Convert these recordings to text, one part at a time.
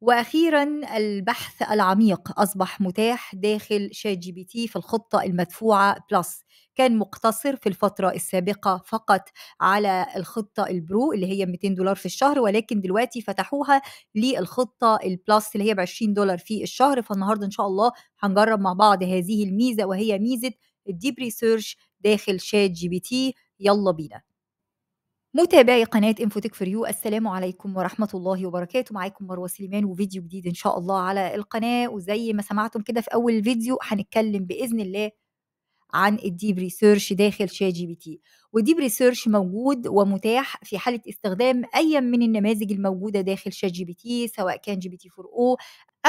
واخيرا البحث العميق اصبح متاح داخل شات جي بي تي في الخطه المدفوعه بلس كان مقتصر في الفترة السابقة فقط على الخطة البرو اللي هي 200 دولار في الشهر ولكن دلوقتي فتحوها للخطة البلس اللي هي ب 20 دولار في الشهر فالنهاردة إن شاء الله هنجرب مع بعض هذه الميزة وهي ميزة الديب ريسيرش داخل شات جي بي تي يلا بينا متابعي قناة انفوتك فور يو السلام عليكم ورحمة الله وبركاته معاكم مروة سليمان وفيديو جديد إن شاء الله على القناة وزي ما سمعتم كده في أول فيديو هنتكلم بإذن الله عن الديب ريسيرش داخل شات جي بي تي والديب ريسيرش موجود ومتاح في حالة استخدام أي من النماذج الموجودة داخل شات جي بي تي سواء كان جي بي تي 4 او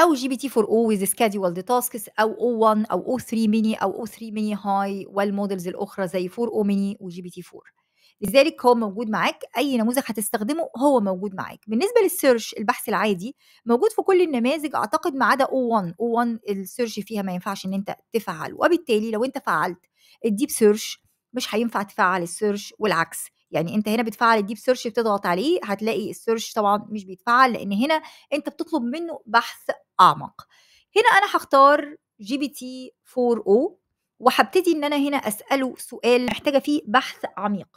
أو جي بي تي 4 او ويز scheduled تاسكس أو او 1 أو او 3 ميني أو او 3 ميني هاي والمودلز الأخرى زي 4 او ميني وجي بي تي 4 لذلك هو موجود معاك اي نموذج هتستخدمه هو موجود معاك بالنسبه للسيرش البحث العادي موجود في كل النماذج اعتقد ما عدا O1 O1 السيرش فيها ما ينفعش ان انت تفعله وبالتالي لو انت فعلت الديب سيرش مش هينفع تفعل السيرش والعكس يعني انت هنا بتفعل الديب سيرش بتضغط عليه هتلاقي السيرش طبعا مش بيتفعل لان هنا انت بتطلب منه بحث اعمق هنا انا هختار جي بي تي 4 او وهبتدي ان انا هنا اساله سؤال محتاجه فيه بحث عميق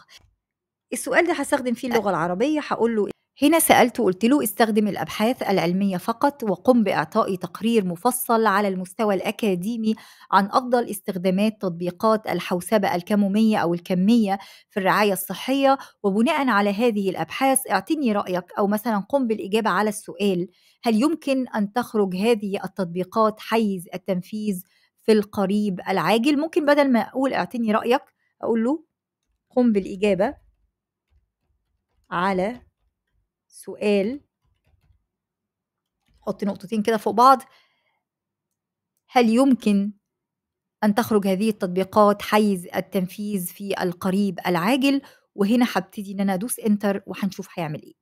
السؤال ده هستخدم فيه اللغه العربيه هقول له هنا سألته قلت له استخدم الأبحاث العلمية فقط وقم بإعطاء تقرير مفصل على المستوى الأكاديمي عن أفضل استخدامات تطبيقات الحوسبة الكمومية أو الكمية في الرعاية الصحية وبناء على هذه الأبحاث اعطني رأيك أو مثلا قم بالإجابة على السؤال هل يمكن أن تخرج هذه التطبيقات حيز التنفيذ في القريب العاجل ممكن بدل ما أقول اعطني رأيك أقول له قم بالإجابة على سؤال حط نقطتين كده فوق بعض هل يمكن أن تخرج هذه التطبيقات حيز التنفيذ في القريب العاجل وهنا هبتدي إن أنا أدوس إنتر وهنشوف هيعمل إيه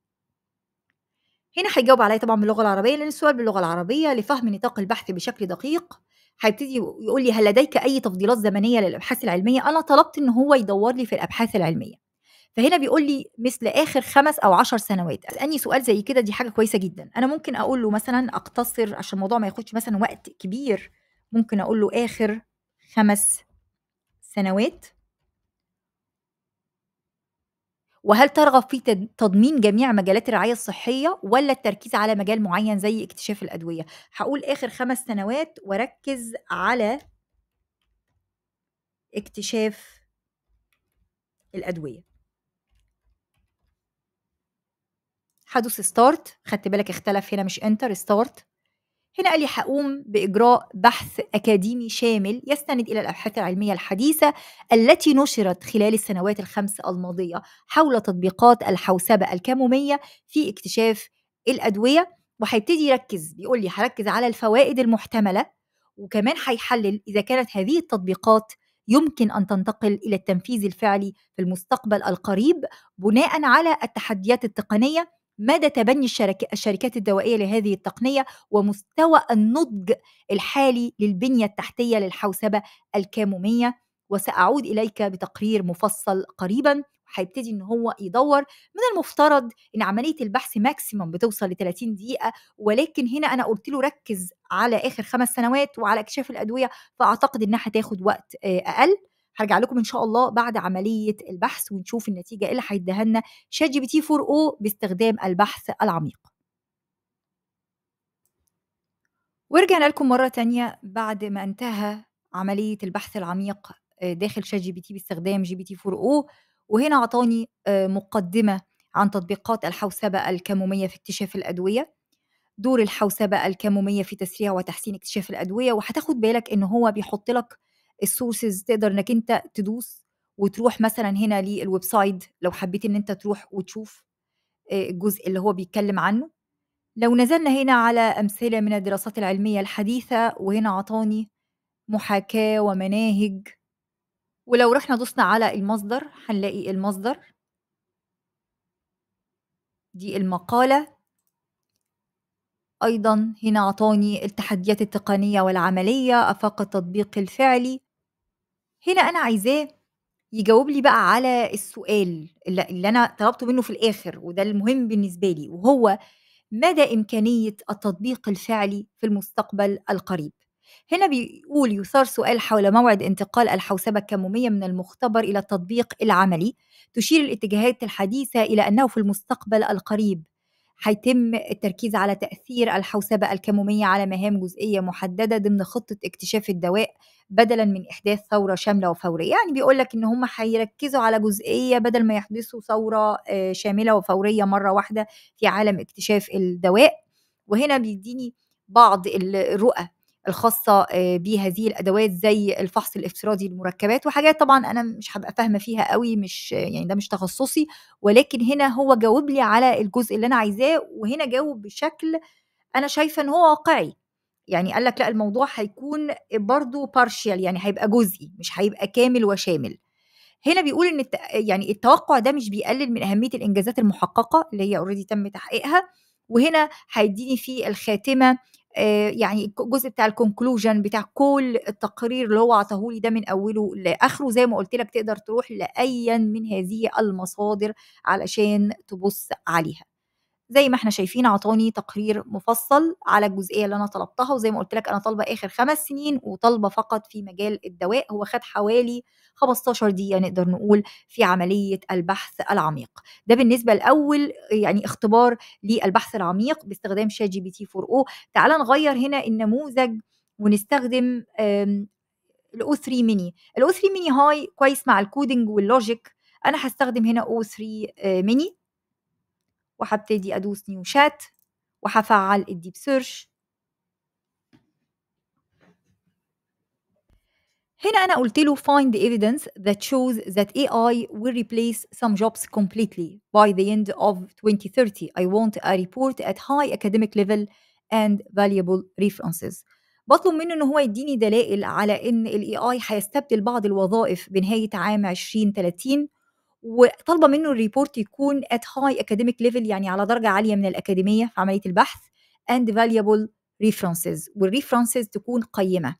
هنا هيجاوب عليا طبعا باللغة العربية لأن السؤال باللغة العربية لفهم نطاق البحث بشكل دقيق هيبتدي يقول لي هل لديك أي تفضيلات زمنية للأبحاث العلمية أنا طلبت إن هو يدور لي في الأبحاث العلمية فهنا بيقول لي مثل اخر خمس او عشر سنوات اسالني سؤال زي كده دي حاجه كويسه جدا انا ممكن اقول له مثلا اقتصر عشان الموضوع ما ياخدش مثلا وقت كبير ممكن اقول له اخر خمس سنوات وهل ترغب في تضمين جميع مجالات الرعاية الصحية ولا التركيز على مجال معين زي اكتشاف الأدوية؟ هقول آخر خمس سنوات وأركز على اكتشاف الأدوية. حدوث ستارت خدت بالك اختلف هنا مش انتر ستارت هنا قال لي هقوم بإجراء بحث أكاديمي شامل يستند إلى الأبحاث العلمية الحديثة التي نشرت خلال السنوات الخمس الماضية حول تطبيقات الحوسبة الكمومية في اكتشاف الأدوية وهيبتدي يركز بيقول لي هركز على الفوائد المحتملة وكمان هيحلل إذا كانت هذه التطبيقات يمكن أن تنتقل إلى التنفيذ الفعلي في المستقبل القريب بناء على التحديات التقنية مدى تبني الشركات الدوائية لهذه التقنية ومستوى النضج الحالي للبنية التحتية للحوسبة الكامومية وسأعود إليك بتقرير مفصل قريبا هيبتدي ان هو يدور من المفترض ان عمليه البحث ماكسيموم بتوصل ل 30 دقيقه ولكن هنا انا قلت له ركز على اخر خمس سنوات وعلى اكتشاف الادويه فاعتقد انها هتاخد وقت آه، اقل هرجع لكم ان شاء الله بعد عمليه البحث ونشوف النتيجه إيه اللي هيديها لنا شات جي بي تي 4 او باستخدام البحث العميق ورجعنا لكم مره تانية بعد ما انتهى عمليه البحث العميق آه، داخل شات جي بي تي باستخدام جي بي تي 4 او وهنا اعطاني آه، مقدمه عن تطبيقات الحوسبه الكموميه في اكتشاف الادويه دور الحوسبه الكموميه في تسريع وتحسين اكتشاف الادويه وهتاخد بالك ان هو بيحط لك السورسز تقدر انك انت تدوس وتروح مثلا هنا للويب سايت لو حبيت ان انت تروح وتشوف آه، الجزء اللي هو بيتكلم عنه لو نزلنا هنا على امثله من الدراسات العلميه الحديثه وهنا عطاني محاكاه ومناهج ولو رحنا دوسنا على المصدر هنلاقي المصدر دي المقاله ايضا هنا عطاني التحديات التقنيه والعمليه افاق التطبيق الفعلي هنا انا عايزاه يجاوب لي بقى على السؤال اللي, اللي انا طلبته منه في الاخر وده المهم بالنسبه لي وهو مدى امكانيه التطبيق الفعلي في المستقبل القريب هنا بيقول يثار سؤال حول موعد انتقال الحوسبة الكمومية من المختبر إلى التطبيق العملي تشير الاتجاهات الحديثة إلى أنه في المستقبل القريب هيتم التركيز على تأثير الحوسبة الكمومية على مهام جزئية محددة ضمن خطة اكتشاف الدواء بدلا من إحداث ثورة شاملة وفورية يعني بيقول لك إن هم هيركزوا على جزئية بدل ما يحدثوا ثورة آه، شاملة وفورية مرة واحدة في عالم اكتشاف الدواء وهنا بيديني بعض الرؤى الخاصه آه، بهذه الادوات زي الفحص الافتراضي للمركبات وحاجات طبعا انا مش هبقى فاهمه فيها قوي مش يعني ده مش تخصصي ولكن هنا هو جاوب لي على الجزء اللي انا عايزاه وهنا جاوب بشكل انا شايفه ان هو واقعي يعني قال لك لا الموضوع هيكون برضه بارشيال يعني هيبقى جزئي مش هيبقى كامل وشامل هنا بيقول ان الت... يعني التوقع ده مش بيقلل من اهميه الانجازات المحققه اللي هي اوريدي تم تحقيقها وهنا هيديني في الخاتمه آه، يعني الجزء بتاع الكونكلوجن بتاع كل التقرير اللي هو عطاهولي ده من اوله لاخره زي ما قلت لك تقدر تروح لاي من هذه المصادر علشان تبص عليها زي ما احنا شايفين عطاني تقرير مفصل على الجزئيه اللي انا طلبتها وزي ما قلت لك انا طالبه اخر خمس سنين وطالبه فقط في مجال الدواء هو خد حوالي 15 دقيقه نقدر نقول في عمليه البحث العميق ده بالنسبه لاول يعني اختبار للبحث العميق باستخدام شات جي بي تي 4 او تعال نغير هنا النموذج ونستخدم الاو 3 ميني الاو 3 ميني هاي كويس مع الكودنج واللوجيك انا هستخدم هنا او 3 آه، ميني وحبتدي ادوس نيو شات وحفعل الديب سيرش هنا أنا قلت له find the evidence that shows that AI will replace some jobs completely by the end of 2030. I want a report at high academic level and valuable references. بطلب منه إن هو يديني دلائل على إن ال AI هيستبدل بعض الوظائف بنهاية عام 2030 وطالبه منه الريبورت يكون at high academic level يعني على درجه عاليه من الاكاديميه في عمليه البحث and valuable references والريفرنسز تكون قيمه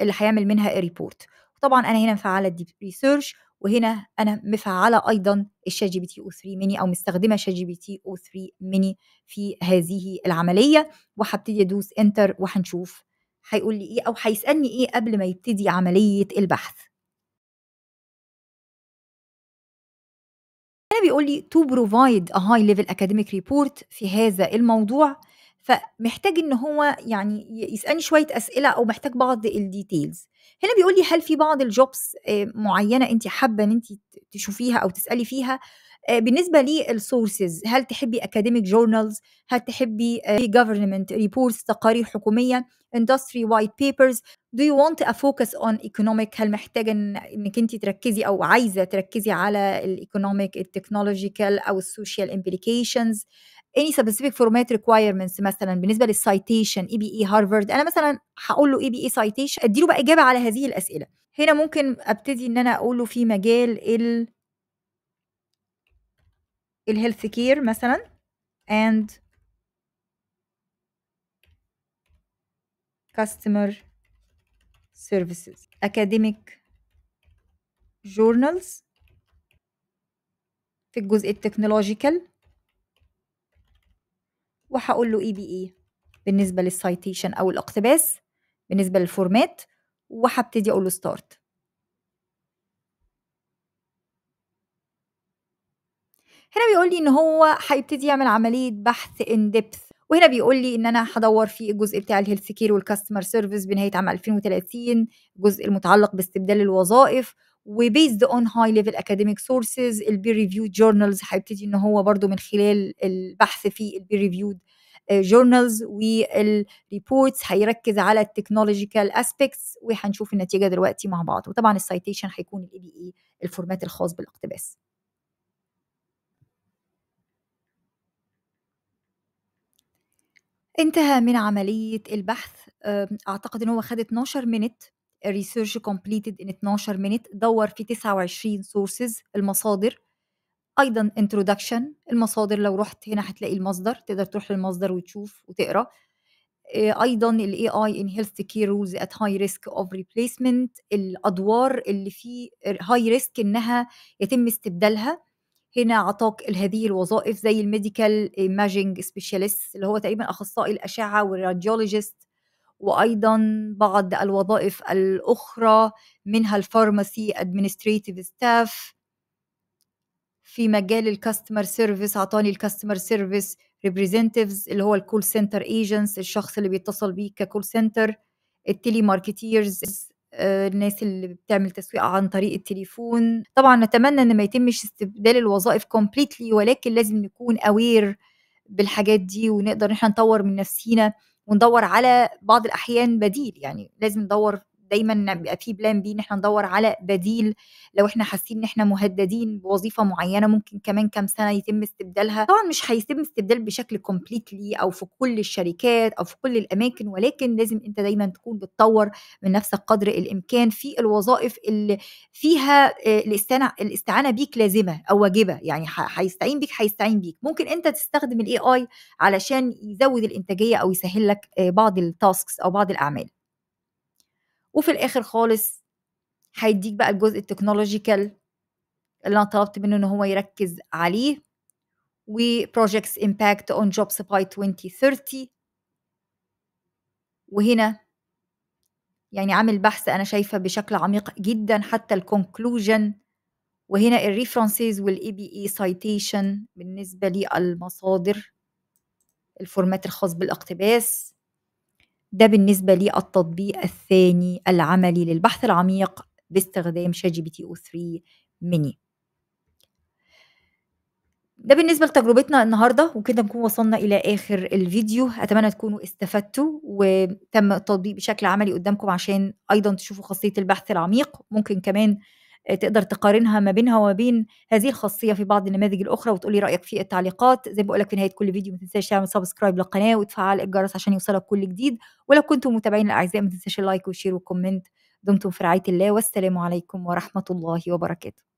اللي هيعمل منها الريبورت طبعا انا هنا مفعله الديب ريسيرش وهنا انا مفعله ايضا الشات جي بي تي او 3 ميني او مستخدمه شات جي بي تي او 3 ميني في هذه العمليه وهبتدي ادوس انتر وهنشوف هيقول لي ايه او هيسالني ايه قبل ما يبتدي عمليه البحث بيقول لي to provide a high level academic report في هذا الموضوع فمحتاج ان هو يعني يسالني شويه اسئله او محتاج بعض الديتيلز هنا بيقول لي هل في بعض الجوبس آه، معينه انت حابه ان انت تشوفيها او تسالي فيها آه، بالنسبه للسورسز هل تحبي اكاديميك جورنالز هل تحبي جفرمنت آه، ريبورتس تقارير حكوميه اندستري وايت بيبرز دو يو want ا فوكس اون ايكونوميك هل محتاجة انك انت تركزي او عايزة تركزي على الايكونوميك التكنولوجيكال او السوشيال امبليكيشنز اني سبيسيفيك فورمات ريكوايرمنتس مثلا بالنسبة للسايتيشن اي بي اي هارفارد انا مثلا هقول له اي بي اي سايتيشن اديله بقى اجابة على هذه الاسئلة هنا ممكن ابتدي ان انا اقول له في مجال ال الهيلث كير مثلا and customer services academic journals في الجزء التكنولوجيكال وهقول له اي بي اي بالنسبه للسايتيشن او الاقتباس بالنسبه للفورمات وهبتدي اقول له ستارت هنا بيقول لي ان هو هيبتدي يعمل عمليه بحث ان ديبث وهنا بيقول لي ان انا هدور في الجزء بتاع الهيلث كير والكاستمر سيرفيس بنهايه عام 2030 الجزء المتعلق باستبدال الوظائف وبيزد اون هاي ليفل اكاديميك سورسز البير ريفيو جورنالز هيبتدي ان هو برده من خلال البحث في البير ريفيود جورنالز والريبورتس هيركز على التكنولوجيكال اسبيكتس وهنشوف النتيجه دلوقتي مع بعض وطبعا السيتيشن هيكون الاي بي اي الفورمات الخاص بالاقتباس انتهى من عملية البحث أعتقد إن هو خَد 12 منت research completed in 12 منت دوّر في 29 sources المصادر، أيضًا introduction المصادر لو رُحت هنا هتلاقي المصدر، تقدر تروح للمصدر وتشوف وتقرا، آه، أيضا أيضًا AI in care rules at high risk of replacement الأدوار اللي في ر high risk إنها يتم استبدالها. هنا عطاك هذه الوظائف زي الميديكال ايماجينج سبيشاليست اللي هو تقريبا اخصائي الاشعه والراديولوجيست وايضا بعض الوظائف الاخرى منها الفارماسي ادمنستريتيف ستاف في مجال الكاستمر سيرفيس عطاني الكاستمر سيرفيس ريبريزنتيفز اللي هو الكول سنتر ايجنتس الشخص اللي بيتصل بيك ككول سنتر التيلي ماركتيرز آه، الناس اللي بتعمل تسويق عن طريق التليفون طبعا نتمنى ان ما يتمش استبدال الوظائف كومبليتلي ولكن لازم نكون اوير بالحاجات دي ونقدر ان احنا نطور من نفسينا وندور على بعض الاحيان بديل يعني لازم ندور دايما بيبقى في بلان بي ان احنا ندور على بديل لو احنا حاسين ان احنا مهددين بوظيفه معينه ممكن كمان كام سنه يتم استبدالها طبعا مش هيتم استبدال بشكل كومبليتلي او في كل الشركات او في كل الاماكن ولكن لازم انت دايما تكون بتطور من نفسك قدر الامكان في الوظائف اللي فيها آه، الاستعانه بيك لازمه او واجبه يعني هيستعين بيك هيستعين بيك ممكن انت تستخدم الاي اي علشان يزود الانتاجيه او يسهل لك آه، بعض التاسكس او بعض الاعمال وفي الاخر خالص هيديك بقى الجزء التكنولوجيكال اللي انا طلبت منه ان هو يركز عليه projects impact on jobs by 2030 وهنا يعني عامل بحث انا شايفه بشكل عميق جدا حتى الكونكلوجن وهنا الريفرنسز والاي بي اي سايتيشن بالنسبه للمصادر الفورمات الخاص بالاقتباس ده بالنسبة لي التطبيق الثاني العملي للبحث العميق باستخدام شات جي بي تي او 3 ميني ده بالنسبة لتجربتنا النهاردة وكده نكون وصلنا إلى آخر الفيديو أتمنى تكونوا استفدتوا وتم التطبيق بشكل عملي قدامكم عشان أيضا تشوفوا خاصية البحث العميق ممكن كمان آه، تقدر تقارنها ما بينها وما بين هذه الخاصيه في بعض النماذج الاخرى وتقولي رايك في التعليقات زي ما بقول لك في نهايه كل فيديو ما تنساش تعمل سبسكرايب للقناه وتفعل الجرس عشان يوصلك كل جديد ولو كنتم متابعين الاعزاء ما تنساش اللايك والشير والكومنت دمتم في رعايه الله والسلام عليكم ورحمه الله وبركاته